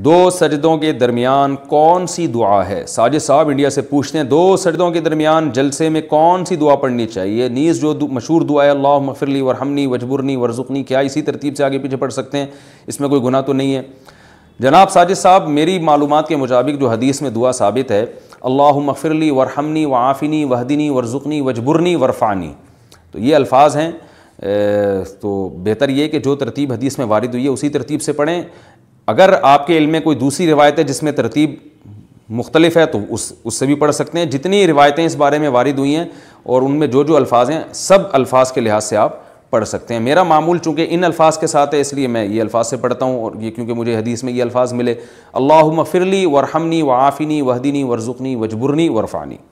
दो सजदों के दरमियान कौन सी दुआ है साजिद साहब इंडिया से पूछते हैं दो सजदों के दरमियान जलसे में कौन सी दुआ पढ़नी चाहिए नीज़ जो दु, मशहूर दुआ है अल्लाह मफरली वरहमनी वजबरनी वरजुकनी क्या इसी तरतीब से आगे पीछे पढ़ सकते हैं इसमें कोई गुना तो नहीं है जनाब साजिद साहब मेरी मालूम के मुताबिक जो हदीस में दुआ साबित है अल्लाह मफरली वरहमनी वआफ़िनी वहदिनी वरजुकनी वजबरनी वरफ़ानी तो ये अल्फाज हैं तो बेहतर ये कि जो तरतीब हदीस में वारिद हुई है उसी तरतीब से पढ़ें अगर आपके इल्म में कोई दूसरी रिवायत है जिसमें तरतीब मुख्तलिफ है तो उस उससे भी पढ़ सकते हैं जितनी रिवायतें इस बारे में वारिद हुई हैं और उनमें जो जो अल्फाज हैं सब अल्फाज के लिहाज से आप पढ़ सकते हैं मेरा मामूल चूँकि इन अल्फाज के साथ है इसलिए मैं ये अल्फाज से पढ़ता हूँ और ये क्योंकि मुझे हदीस में ये अल्फाज मिले अल्लाह फिरली वरहमनी वाफ़िनी वहदीनी वरजुकनी वजबुरनी वरफ़ानी